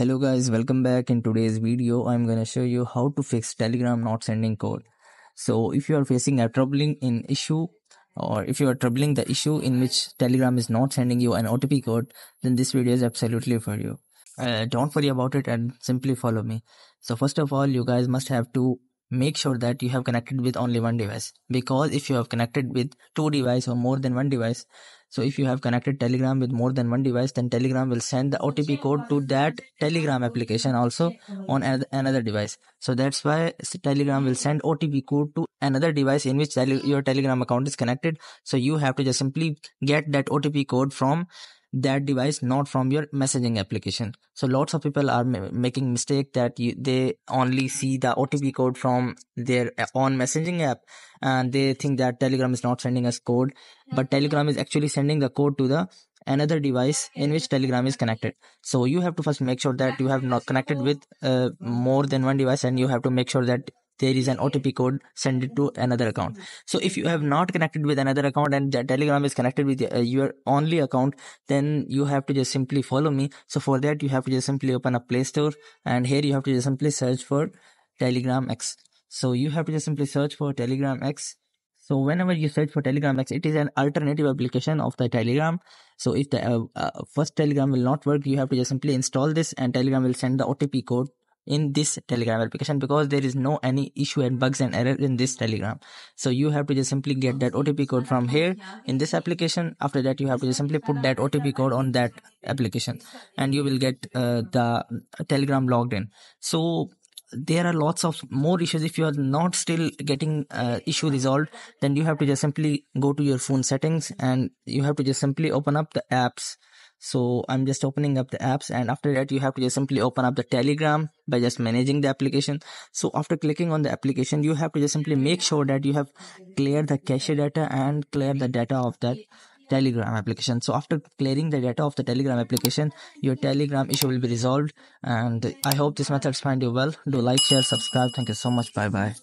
hello guys welcome back in today's video i'm gonna show you how to fix telegram not sending code so if you are facing a troubling in issue or if you are troubling the issue in which telegram is not sending you an otp code then this video is absolutely for you uh, don't worry about it and simply follow me so first of all you guys must have to make sure that you have connected with only one device because if you have connected with two device or more than one device so if you have connected Telegram with more than one device, then Telegram will send the OTP code to that Telegram application also on another device. So that's why Telegram will send OTP code to another device in which your Telegram account is connected. So you have to just simply get that OTP code from that device not from your messaging application so lots of people are m- making mistake that you, they only see the otp code from their uh, on messaging app and they think that telegram is not sending us code but mm-hmm. telegram is actually sending the code to the another device in which telegram is connected so you have to first make sure that you have not connected with uh, more than one device and you have to make sure that there is an OTP code, send it to another account. So if you have not connected with another account and Telegram is connected with uh, your only account, then you have to just simply follow me. So for that, you have to just simply open a Play Store and here you have to just simply search for Telegram X. So you have to just simply search for Telegram X. So whenever you search for Telegram X, it is an alternative application of the Telegram. So if the uh, uh, first Telegram will not work, you have to just simply install this and Telegram will send the OTP code in this telegram application because there is no any issue and bugs and error in this telegram so you have to just simply get that otp code from here in this application after that you have to just simply put that otp code on that application and you will get uh, the telegram logged in so there are lots of more issues if you are not still getting uh, issue resolved then you have to just simply go to your phone settings and you have to just simply open up the apps so I'm just opening up the apps and after that you have to just simply open up the telegram by just managing the application. So after clicking on the application, you have to just simply make sure that you have cleared the cache data and clear the data of that telegram application so after clearing the data of the telegram application your telegram issue will be resolved and i hope this methods find you well do like share subscribe thank you so much bye bye